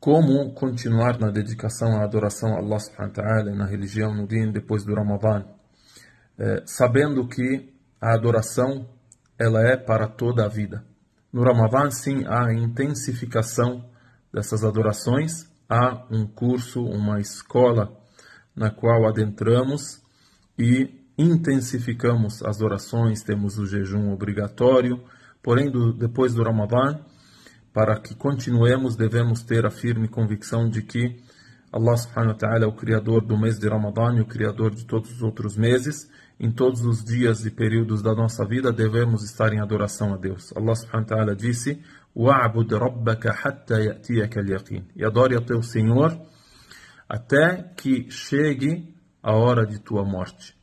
Como continuar na dedicação à adoração a Allah subhanahu wa ta'ala, na religião, no dia depois do Ramadã? É, sabendo que a adoração ela é para toda a vida. No Ramadã, sim, há intensificação dessas adorações, há um curso, uma escola na qual adentramos e intensificamos as orações, temos o jejum obrigatório, porém do, depois do Ramadã para que continuemos, devemos ter a firme convicção de que Allah subhanahu wa ta'ala é o Criador do mês de Ramadã e o Criador de todos os outros meses. Em todos os dias e períodos da nossa vida devemos estar em adoração a Deus. Allah subhanahu wa ta'ala disse: وَعْبُدْ رَبَّكَ حَتَّى يَأْتِيَكَ الْيَقِينَ E adore ao teu Senhor até que chegue a hora de tua morte.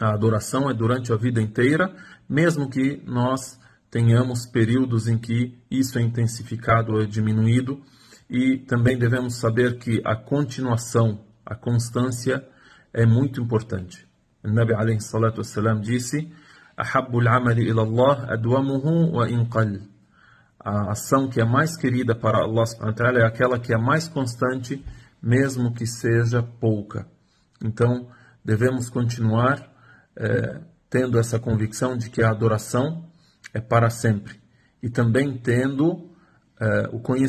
A adoração é durante a vida inteira, mesmo que nós tenhamos períodos em que isso é intensificado ou é diminuído, e também devemos saber que a continuação, a constância é muito importante. O Nabi alayhi salatu wassalam disse: ila Allah adwamuhu wa inqal". A ação que é mais querida para Allah é aquela que é mais constante, mesmo que seja pouca. Então, devemos continuar eh, tendo essa convicção de que a adoração é para sempre. E também tendo uh, o conhecimento